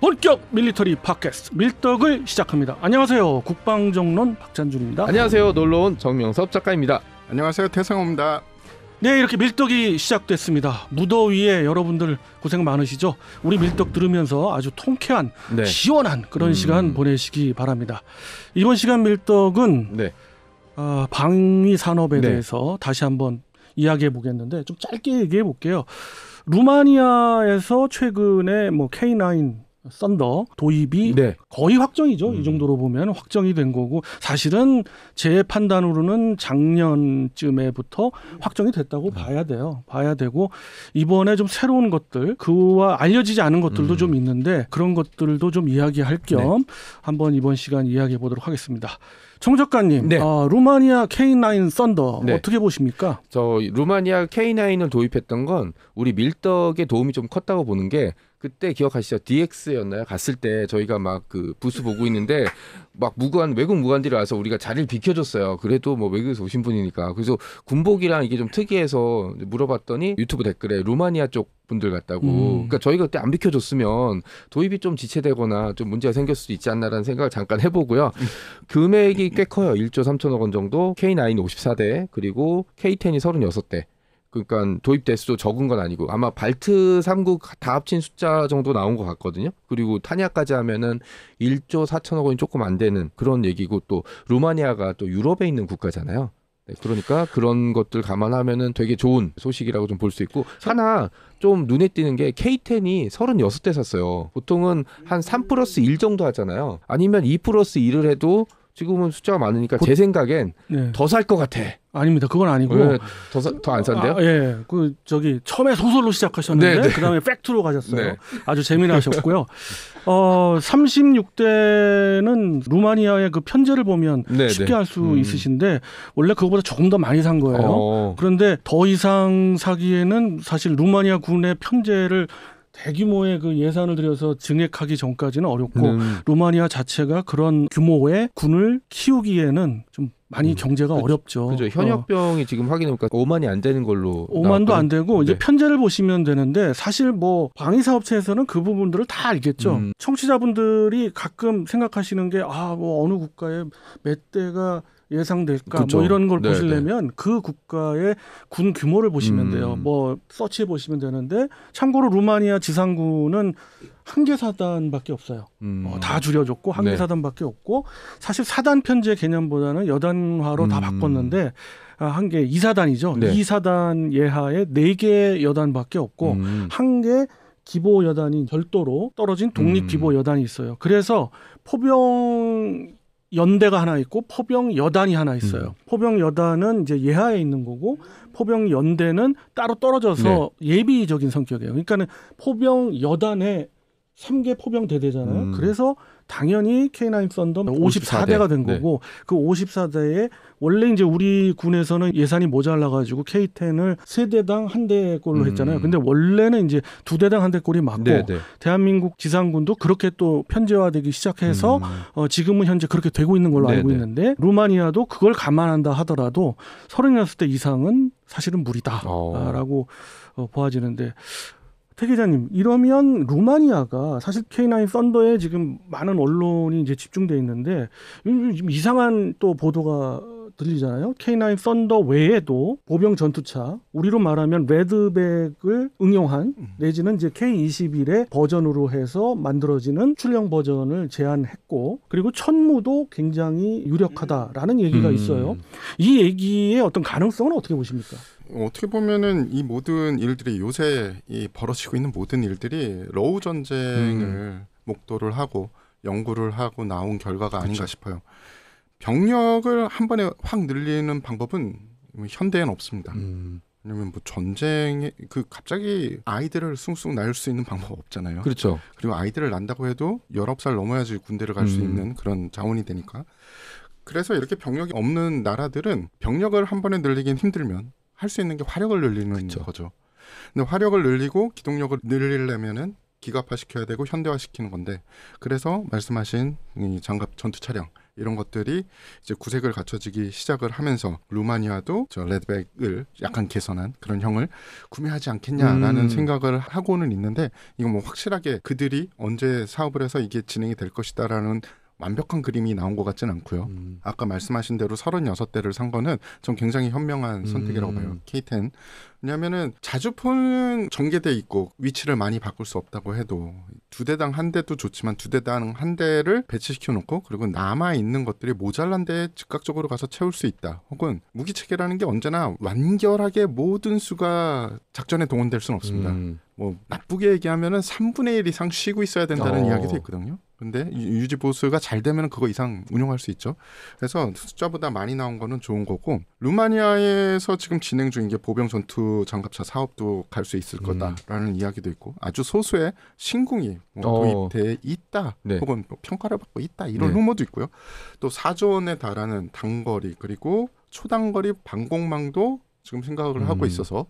본격 밀리터리 팟캐스트 밀떡을 시작합니다. 안녕하세요. 국방정론 박찬준입니다. 안녕하세요. 놀러온 정명섭 작가입니다. 안녕하세요. 태성호입니다. 네, 이렇게 밀떡이 시작됐습니다. 무더위에 여러분들 고생 많으시죠? 우리 밀떡 들으면서 아주 통쾌한, 네. 시원한 그런 음... 시간 보내시기 바랍니다. 이번 시간 밀떡은 네. 어, 방위 산업에 네. 대해서 다시 한번 이야기해 보겠는데 좀 짧게 얘기해 볼게요. 루마니아에서 최근에 뭐 K9 썬더 도입이 네. 거의 확정이죠. 음. 이 정도로 보면 확정이 된 거고 사실은 제 판단으로는 작년쯤에부터 확정이 됐다고 네. 봐야 돼요. 봐야 되고 이번에 좀 새로운 것들 그와 알려지지 않은 것들도 음. 좀 있는데 그런 것들도 좀 이야기할 네. 겸 네. 한번 이번 시간 이야기해 보도록 하겠습니다. 청 작가님, 네. 아, 루마니아 K9 썬더 네. 어떻게 보십니까? 저 루마니아 K9을 도입했던 건 우리 밀떡의 도움이 좀 컸다고 보는 게 그때 기억하시죠? DX였나요? 갔을 때 저희가 막 그 부스 보고 있는데 막 무관 외국 무관들이 와서 우리가 자리를 비켜줬어요. 그래도 뭐 외국에서 오신 분이니까 그래서 군복이랑 이게 좀 특이해서 물어봤더니 유튜브 댓글에 루마니아 쪽 분들 같다고. 음. 그러니까 저희가 그때 안 비켜줬으면 도입이 좀 지체되거나 좀 문제가 생길 수도 있지 않나라는 생각을 잠깐 해보고요. 금액이 꽤 커요. 1조 3천억 원 정도. K9 54대 그리고 K10이 36대. 그러니까 도입 대수도 적은 건 아니고 아마 발트 3국 다 합친 숫자 정도 나온 것 같거든요. 그리고 탄약까지 하면은 1조 4천억 원이 조금 안 되는 그런 얘기고 또 루마니아가 또 유럽에 있는 국가잖아요. 네, 그러니까 그런 것들 감안하면은 되게 좋은 소식이라고 좀 볼 수 있고 하나 좀 눈에 띄는 게 K10이 36대 샀어요. 보통은 한 3 플러스 1 정도 하잖아요. 아니면 2 플러스 1을 해도 지금은 숫자가 많으니까 곧... 제 생각엔 네. 예. 더살 것 같아. 아닙니다. 그건 아니고 예, 더더안 산대요. 아, 예, 그 저기 처음에 소설로 시작하셨는데 네, 네. 그다음에 팩트로 가셨어요. 네. 아주 재미나셨고요. 어 36대는 루마니아의 그 편제를 보면 네, 네. 쉽게 할수 음. 있으신데 원래 그거보다 조금 더 많이 산 거예요. 어. 그런데 더 이상 사기에는 사실 루마니아 군의 편제를 대규모의 그 예산을 들여서 증액하기 전까지는 어렵고 음. 루마니아 자체가 그런 규모의 군을 키우기에는 좀 많이 음. 경제가 그 어렵죠. 그죠. 현역병이 어. 지금 확인해보니까 5만이 안 되는 걸로. 5만도 나왔던? 안 되고 네. 이제 편제를 보시면 되는데 사실 뭐 방위사업체에서는 그 부분들을 다 알겠죠. 음. 청취자분들이 가끔 생각하시는 게아뭐 어느 국가에 몇 대가 예상될까 그렇뭐 이런 걸 네, 네. 보시려면 네. 그 국가의 군 규모를 보시면 음. 돼요. 뭐 서치해 보시면 되는데 참고로 루마니아 지상군은 한 개 사단밖에 없어요. 음. 어, 다 줄여줬고 한개 네. 사단밖에 없고 사실 사단 편제 개념보다는 여단화로 음. 다 바꿨는데 아, 한개 이사단이죠이사단 네. 예하에 네 개 여단밖에 없고 음. 한개 기보 여단인 별도로 떨어진 독립 음. 기보 여단이 있어요. 그래서 포병 연대가 하나 있고 포병 여단이 하나 있어요. 음. 포병 여단은 이제 예하에 있는 거고 포병 연대는 따로 떨어져서 네. 예비적인 성격이에요. 그러니까는 포병 여단에 삼개 포병 대대잖아요. 음. 그래서 당연히 K9 썬더 54대가 54대. 된 거고 네. 그 54대에 원래 이제 우리 군에서는 예산이 모자라 가지고 K10을 세 대당 한 대꼴로 음. 했잖아요. 근데 원래는 이제 두 대당 한 대꼴이 맞고 네, 네. 대한민국 지상군도 그렇게 또 편제화되기 시작해서 음. 어, 지금은 현재 그렇게 되고 있는 걸로 네, 알고 네. 있는데 루마니아도 그걸 감안한다 하더라도 36대 이상은 사실은 무리다라고 어, 어 보아지는데 최 기자님, 이러면 루마니아가 사실 K9 썬더에 지금 많은 언론이 이제 집중돼 있는데 지 이상한 또 보도가 들리잖아요. K9 썬더 외에도 보병 전투차, 우리로 말하면 레드백을 응용한 음. 내지는 이제 K21의 버전으로 해서 만들어지는 출력 버전을 제안했고 그리고 천무도 굉장히 유력하다라는 얘기가 음. 있어요. 음. 이 얘기의 어떤 가능성은 어떻게 보십니까? 어떻게 보면은 이 모든 일들이 요새 이 벌어지고 있는 모든 일들이 러우 전쟁을 음. 목도를 하고 연구를 하고 나온 결과가 아닌가 그렇죠. 싶어요. 병력을 한 번에 확 늘리는 방법은 뭐 현대에는 없습니다. 음. 왜냐면 뭐 전쟁에 그 갑자기 아이들을 숭숭 낳을 수 있는 방법 없잖아요. 그렇죠. 그리고 아이들을 낳는다고 해도 열아홉 살 넘어야지 군대를 갈수 음. 있는 그런 자원이 되니까. 그래서 이렇게 병력이 없는 나라들은 병력을 한 번에 늘리긴 힘들면 할 수 있는 게 화력을 늘리는 그렇죠. 거죠. 근데 화력을 늘리고 기동력을 늘리려면은 기갑화 시켜야 되고 현대화 시키는 건데 그래서 말씀하신 장갑 전투 차량 이런 것들이 이제 구색을 갖춰지기 시작을 하면서 루마니아도 저 레드백을 약간 개선한 그런 형을 구매하지 않겠냐라는 음. 생각을 하고는 있는데 이건 뭐 확실하게 그들이 언제 사업을 해서 이게 진행이 될 것이다라는 완벽한 그림이 나온 것같지는 않고요. 음. 아까 말씀하신 대로 36대를 산 거는 전 굉장히 현명한 음. 선택이라고 봐요. K10. 왜냐면은 자주 폰은 전개돼 있고 위치를 많이 바꿀 수 없다고 해도 두 대당 한 대도 좋지만 두 대당 한 대를 배치시켜 놓고 그리고 남아 있는 것들이 모자란 데 즉각적으로 가서 채울 수 있다. 혹은 무기 체계라는 게 언제나 완결하게 모든 수가 작전에 동원될 수는 없습니다. 음. 뭐 나쁘게 얘기하면은 3분의 1 이상 쉬고 있어야 된다는 어. 이야기도 있거든요. 근데 유지 보수가 잘 되면 그거 이상 운영할수 있죠. 그래서 숫자보다 많이 나온 거는 좋은 거고 루마니아에서 지금 진행 중인 게 보병 전투 장갑차 사업도 갈 수 있을 음. 거다라는 음. 이야기도 있고 아주 소수의 신궁이 뭐 어. 도입돼 있다 네. 혹은 뭐 평가를 받고 있다 이런 네. 후모도 있고요. 또사조 원에 달하는 단거리 그리고 초단거리 방공망도 지금 생각을 음. 하고 있어서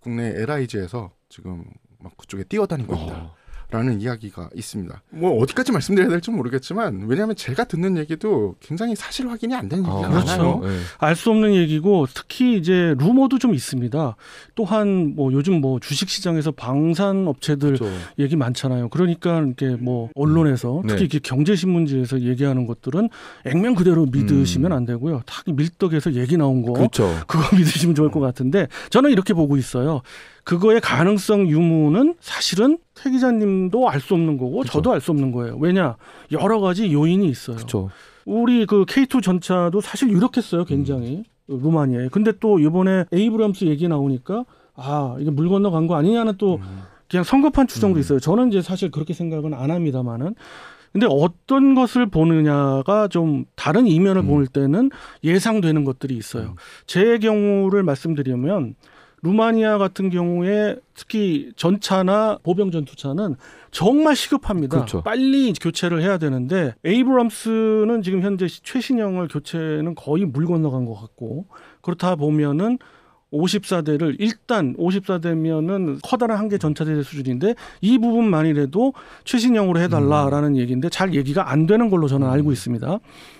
국내 LIG에서 지금 막 그쪽에 뛰어다니고 어. 있다. 라는 이야기가 있습니다. 뭐 어디까지 말씀드려야 될지 모르겠지만 왜냐하면 제가 듣는 얘기도 굉장히 사실 확인이 안 되는 얘기잖 아, 많아요. 그렇죠. 네. 네. 알수 없는 얘기고 특히 이제 루머도 좀 있습니다. 또한 뭐 요즘 뭐 주식 시장에서 방산 업체들 그렇죠. 얘기 많잖아요. 그러니까 이렇게 뭐 언론에서 음. 네. 특히 네. 경제 신문지에서 얘기하는 것들은 액면 그대로 믿으시면 음. 안 되고요. 딱 밀떡에서 얘기 나온 거 그렇죠. 그거 믿으시면 좋을 것 같은데 저는 이렇게 보고 있어요. 그거의 가능성 유무는 사실은 최 기자님도 알 수 없는 거고 그쵸. 저도 알 수 없는 거예요. 왜냐 여러 가지 요인이 있어요. 그쵸. 우리 그 K2 전차도 사실 유력했어요, 굉장히 음. 루마니아에. 근데 또 이번에 에이브럼스 얘기 나오니까 아 이게 물 건너 간거 아니냐는 또 음. 그냥 성급한 추정도 음. 있어요. 저는 이제 사실 그렇게 생각은 안 합니다만은. 근데 어떤 것을 보느냐가 좀 다른 이면을 음. 볼 때는 예상되는 것들이 있어요. 음. 제 경우를 말씀드리면 루마니아 같은 경우에 특히 전차나 보병 전투차는 정말 시급합니다. 그렇죠. 빨리 교체를 해야 되는데 에이브럼스는 지금 현재 최신형을 교체는 거의 물 건너간 것 같고 그렇다 보면은 54대를 일단 54대면은 커다란 한 개 전차세대 수준인데 이 부분만이라도 최신형으로 해달라라는 음. 얘기인데 잘 얘기가 안 되는 걸로 저는 알고 음. 있습니다.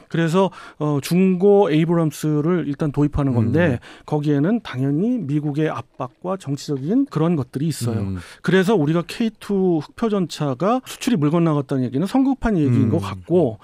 그래서 어, 중고 에이브럼스를 일단 도입하는 건데 음. 거기에는 당연히 미국의 압박과 정치적인 그런 것들이 있어요. 음. 그래서 우리가 K2 흑표 전차가 수출이 물건 나갔다는 얘기는 성급한 얘기인 것 음. 같고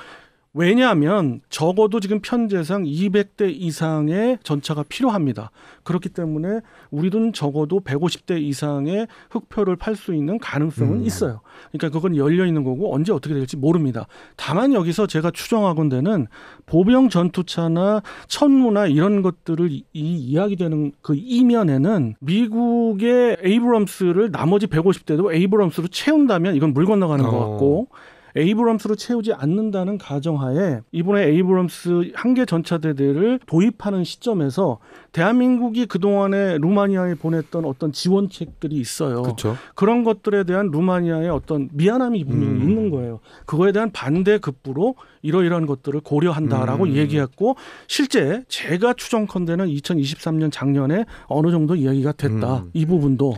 왜냐하면 적어도 지금 편제상 200대 이상의 전차가 필요합니다. 그렇기 때문에 우리는 적어도 150대 이상의 흑표를 팔 수 있는 가능성은 음. 있어요. 그러니까 그건 열려 있는 거고 언제 어떻게 될지 모릅니다. 다만 여기서 제가 추정하건대는 보병 전투차나 천무나 이런 것들을 이, 이 이야기되는 그 이면에는 미국의 에이브럼스를 나머지 150대도 에이브럼스로 채운다면 이건 물 건너가는 어. 것 같고 에이브럼스로 채우지 않는다는 가정하에 이번에 에이브럼스 한 개 전차대대를 도입하는 시점에서 대한민국이 그동안에 루마니아에 보냈던 어떤 지원책들이 있어요. 그쵸. 그런 것들에 대한 루마니아의 어떤 미안함이 분명히 음. 있는 거예요. 그거에 대한 반대 급부로 이러이러한 것들을 고려한다라고 음. 얘기했고 실제 제가 추정컨대는 2023년 작년에 어느 정도 이야기가 됐다 음. 이 부분도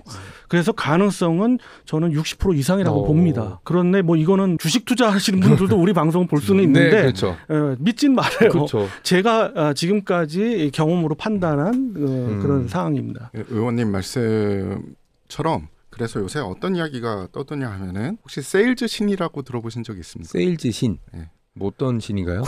그래서 가능성은 저는 60% 이상이라고 오. 어. 봅니다. 그런데 뭐 이거는 주식 투자하시는 분들도 우리 방송 을볼 수는 네, 있는데 네, 그렇죠. 예, 믿진 말아요. 그렇죠. 제가 아, 지금까지 경험으로 판단한 어, 음. 그런 음. 상황입니다. 예, 의원님 말씀처럼 그래서 요새 어떤 이야기가 떠드냐 하면은 혹시 세일즈 신이라고 들어보신 적 있습니까? 세일즈 신. 네. 뭐 어떤 신인가요?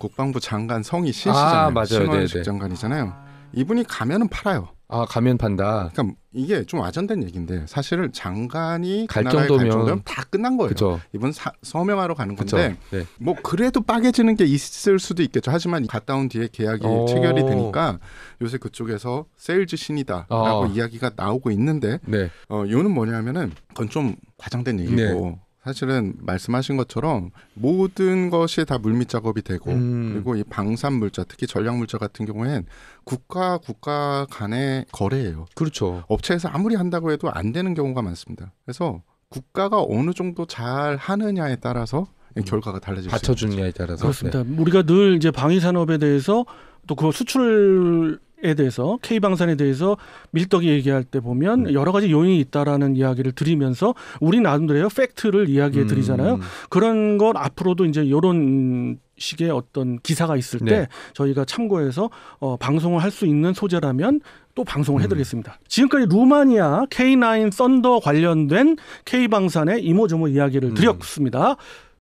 국방부 장관 성이 신 아, 잖아요 신원식 장관이잖아요. 이분이 가면은 팔아요. 아 가면 판다. 그러니까 이게 좀 와전된 얘기인데 사실 장관이 갈그 정도면, 정도면 다 끝난 거예요. 그쵸. 이번 사, 서명하러 가는 건데 네. 뭐 그래도 빠개지는 게 있을 수도 있겠죠. 하지만 갔다 온 뒤에 계약이 오. 체결이 되니까 요새 그쪽에서 세일즈 신이다라고 아. 이야기가 나오고 있는데 네. 어 요는 뭐냐면은 그건 좀 과장된 얘기고. 네. 사실은 말씀하신 것처럼 모든 것이 다 물밑 작업이 되고 음. 그리고 이 방산 물자 특히 전략 물자 같은 경우엔 국가 국가 간의 거래예요. 그렇죠. 업체에서 아무리 한다고 해도 안 되는 경우가 많습니다. 그래서 국가가 어느 정도 잘 하느냐에 따라서 음. 결과가 달라질 받쳐주느냐에 따라서 그렇습니다. 네. 우리가 늘 이제 방위 산업에 대해서 또 그 수출 에 대해서 K 방산에 대해서 밀떡이 얘기할 때 보면 음. 여러 가지 요인이 있다라는 이야기를 드리면서 우리 나름대로 팩트를 이야기해 드리잖아요. 음. 그런 걸 앞으로도 이제 요런 식의 어떤 기사가 있을 네. 때 저희가 참고해서 어, 방송을 할 수 있는 소재라면 또 방송을 음. 해드리겠습니다. 음. 지금까지 루마니아 K9 썬더 관련된 K 방산의 이모저모 이야기를 음. 드렸습니다.